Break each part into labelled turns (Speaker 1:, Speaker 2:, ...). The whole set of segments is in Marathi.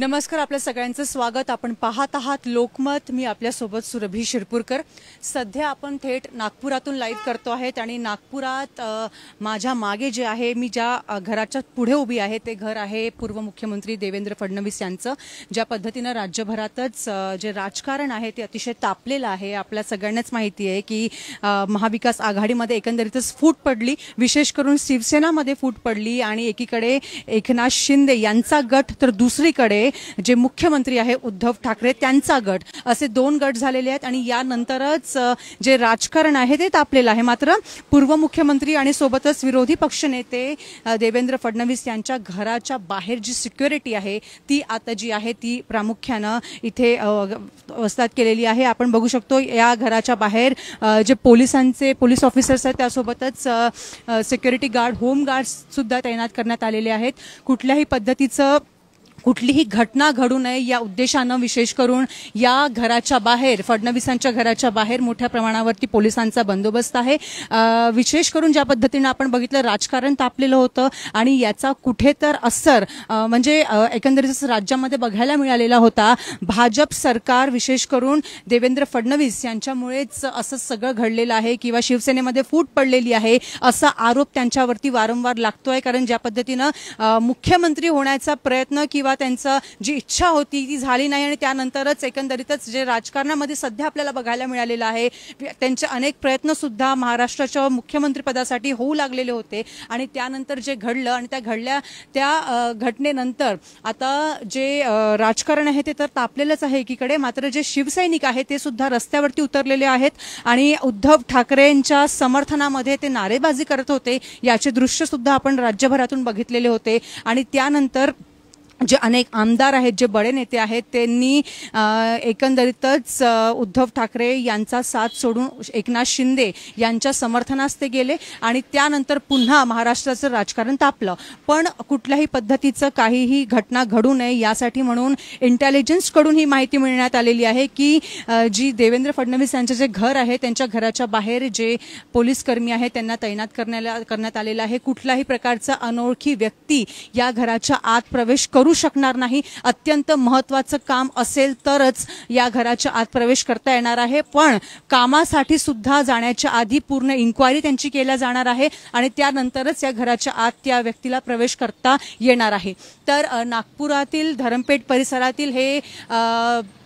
Speaker 1: नमस्कार आपल्या सगळ्यांचं स्वागत आपण पाहत आहात लोकमत मी आपल्यासोबत सुरभी शिरपूरकर सध्या आपण थेट नागपुरातून लाईव्ह करतो आहेत आणि नागपुरात माझ्या मागे जे आहे मी ज्या घराच्या पुढे उभी आहे ते घर आहे पूर्व मुख्यमंत्री देवेंद्र फडणवीस यांचं ज्या पद्धतीनं राज्यभरातच जे राजकारण आहे ते अतिशय तापलेलं आहे आपल्या सगळ्यांनाच माहिती आहे की महाविकास आघाडीमध्ये एकंदरीतच फूट पडली विशेष करून शिवसेनामध्ये फूट पडली आणि एकीकडे एकनाथ शिंदे यांचा गट तर दुसरीकडे जे मुख्यमंत्री आहे उद्धव ठाकरे त्यांचा गट असे दोन गट झालेले आहेत आणि यानंतरच जे राजकारण आहे ते तापलेलं आहे मात्र पूर्व मुख्यमंत्री आणि सोबतच विरोधी पक्षनेते देवेंद्र फडणवीस यांच्या घराच्या बाहेर जी सिक्युरिटी आहे ती आता जी आहे ती प्रामुख्यानं इथे वस्तात केलेली आहे आपण बघू शकतो या घराच्या बाहेर जे पोलिसांचे पोलीस ऑफिसर्स आहेत त्यासोबतच सिक्युरिटी गार्ड होम गार्ड सुद्धा तैनात करण्यात आलेले आहेत कुठल्याही पद्धतीचं कुठलीही घटना घडू नये या उद्देशानं विशेष करून या घराच्या बाहेर फडणवीसांच्या घराच्या बाहेर मोठ्या प्रमाणावरती पोलिसांचा बंदोबस्त आहे विशेष करून ज्या पद्धतीनं आपण बघितलं राजकारण तापलेलं होतं आणि याचा कुठेतर असर म्हणजे एकंदरीत राज्यामध्ये बघायला मिळालेला होता भाजप सरकार विशेष करून देवेंद्र फडणवीस यांच्यामुळेच असं सगळं घडलेलं आहे किंवा शिवसेनेमध्ये फूट पडलेली आहे असा आरोप त्यांच्यावरती वारंवार लागतोय कारण ज्या पद्धतीनं मुख्यमंत्री होण्याचा प्रयत्न किंवा त्यांचं जी इच्छा होती ती झाली नाही आणि त्यानंतरच एकंदरीतच जे राजकारणामध्ये सध्या आपल्याला बघायला मिळालेलं आहे त्यांचे अनेक प्रयत्नसुद्धा महाराष्ट्राच्या मुख्यमंत्रीपदासाठी होऊ लागलेले होते आणि त्यानंतर जे घडलं आणि त्या घडल्या त्या घटनेनंतर आता जे राजकारण आहे ते तर तापलेलंच आहे एकीकडे मात्र जे शिवसैनिक आहे ते सुद्धा रस्त्यावरती उतरलेले आहेत आणि उद्धव ठाकरेंच्या समर्थनामध्ये ते नारेबाजी करत होते याचे दृश्य सुद्धा आपण राज्यभरातून बघितलेले होते आणि त्यानंतर जे अनेक आमदार आहेत जे बडे नेते आहेत त्यांनी एकंदरीतच उद्धव ठाकरे यांचा साथ सोडून एकनाथ शिंदे यांच्या समर्थनास ते गेले आणि त्यानंतर पुन्हा महाराष्ट्राचं राजकारण तापलं पण कुठल्याही पद्धतीचं काहीही घटना घडू नये यासाठी म्हणून इंटेलिजन्सकडून ही माहिती मिळण्यात आलेली आहे की जी देवेंद्र फडणवीस यांचं जे घर आहे त्यांच्या घराच्या बाहेर जे पोलीस कर्मी आहेत त्यांना तैनात करण्याला करण्यात आलेलं आहे कुठल्याही प्रकारचा अनोळखी व्यक्ती या घराच्या आत प्रवेश करू करू शकणार नाही अत्यंत महत्वाचं काम असेल तरच या घराच्या आत प्रवेश करता येणार आहे पण कामासाठी सुद्धा जाण्याच्या आधी पूर्ण इन्क्वायरी त्यांची केल्या जाणार आहे आणि त्यानंतरच या घराच्या आत त्या व्यक्तीला प्रवेश करता येणार आहे तर नागपुरातील धरमपेठ परिसरातील हे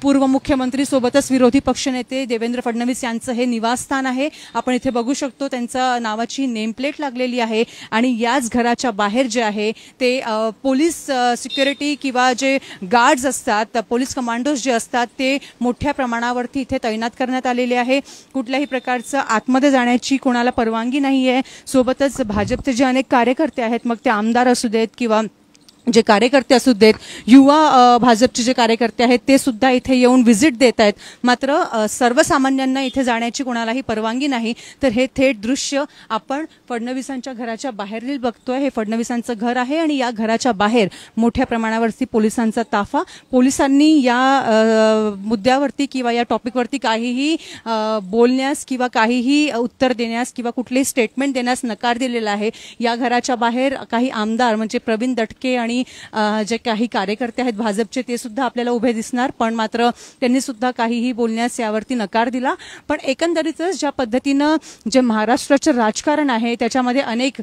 Speaker 1: पूर्व मुख्यमंत्री सोबतच विरोधी पक्षनेते देवेंद्र फडणवीस यांचं हे निवासस्थान आहे आपण इथे बघू शकतो त्यांचा नावाची नेमप्लेट लागलेली आहे आणि याच घराच्या बाहेर जे आहे ते पोलीस सिक्युरिटी सिक्युरिटी किंवा जे गार्ड्स असतात पोलीस कमांडोज जे असतात ते मोठ्या प्रमाणावरती इथे तैनात करण्यात आलेले आहे कुठल्याही प्रकारचं आतमध्ये जाण्याची कोणाला परवानगी नाही आहे सोबतच भाजपचे जे अनेक कार्यकर्ते आहेत मग ते आमदार असू देत किंवा जे कार्यकर्ते असू देत युवा भाजपचे जे कार्यकर्ते आहेत ते सुद्धा इथे येऊन व्हिजिट देत आहेत मात्र सर्वसामान्यांना इथे जाण्याची कोणालाही परवानगी नाही तर हे थेट दृश्य आपण फडणवीसांच्या घराच्या बाहेरील बघतोय हे फडणवीसांचं घर आहे आणि या घराच्या बाहेर मोठ्या प्रमाणावरती पोलिसांचा ताफा पोलिसांनी या मुद्द्यावरती किंवा या टॉपिकवरती काहीही बोलण्यास किंवा काहीही उत्तर देण्यास किंवा कुठलेही स्टेटमेंट देण्यास नकार दिलेला आहे या घराच्या बाहेर काही आमदार म्हणजे प्रवीण दटके आणि आणि जे काही कार्यकर्ते आहेत भाजपचे ते सुद्धा आपल्याला उभे दिसणार पण मात्र त्यांनी सुद्धा काहीही बोलण्यास यावरती नकार दिला पण एकंदरीतच ज्या पद्धतीनं जे महाराष्ट्राचं राजकारण आहे त्याच्यामध्ये अनेक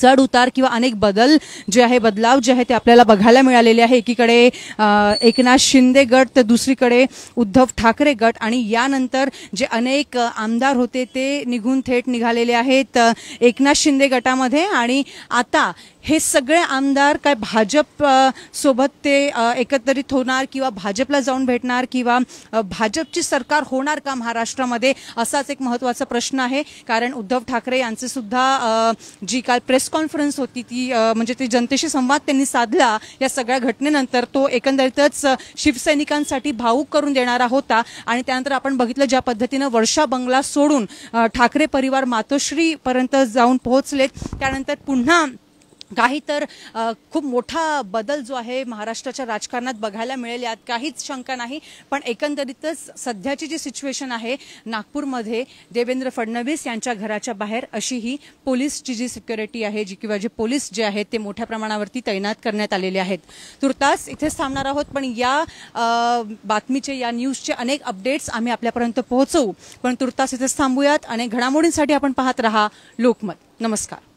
Speaker 1: चढ उतार किंवा अनेक बदल जे आहे बदलाव जे आहे ते आपल्याला बघायला मिळालेले आहे एकीकडे एकनाथ शिंदे गट तर दुसरीकडे उद्धव ठाकरे गट आणि यानंतर जे अनेक आमदार होते ते निघून थेट निघालेले आहेत एकनाथ शिंदे गटामध्ये आणि आता हे सगळे आमदार काय भाजप सोबत ते एकत्रित होणार किंवा भाजपला जाऊन भेटणार किंवा भाजपची सरकार होणार का महाराष्ट्रामध्ये असाच एक महत्त्वाचा प्रश्न आहे कारण उद्धव ठाकरे यांचे सुद्धा जी काल प्रेस प्रेस कॉन्फरन्स होती ती म्हणजे ते जनतेशी संवाद त्यांनी साधला या सगळ्या घटनेनंतर तो एकंदरीतच शिवसैनिकांसाठी भाऊक करून देणारा होता आणि त्यानंतर आपण बघितलं ज्या पद्धतीनं वर्षा बंगला सोडून ठाकरे परिवार मातोश्रीपर्यंत जाऊन पोहोचलेत त्यानंतर पुन्हा काही तर खूप मोठा बदल जो आहे महाराष्ट्राच्या राजकारणात बघायला मिळेल यात काहीच शंका नाही पण एकंदरीतच सध्याची जी सिच्युएशन आहे नागपूरमध्ये देवेंद्र फडणवीस यांच्या घराच्या बाहेर अशी ही पोलीसची जी सिक्युरिटी आहे जी किंवा जे पोलीस जे आहेत ते मोठ्या प्रमाणावरती तैनात करण्यात आलेले आहेत तुर्तास इथेच थांबणार आहोत पण या बातमीचे या न्यूजचे अनेक अपडेट्स आम्ही आपल्यापर्यंत पोहोचवू पण तुर्तास इथेच थांबूयात अनेक घडामोडींसाठी आपण पाहत रहा लोकमत नमस्कार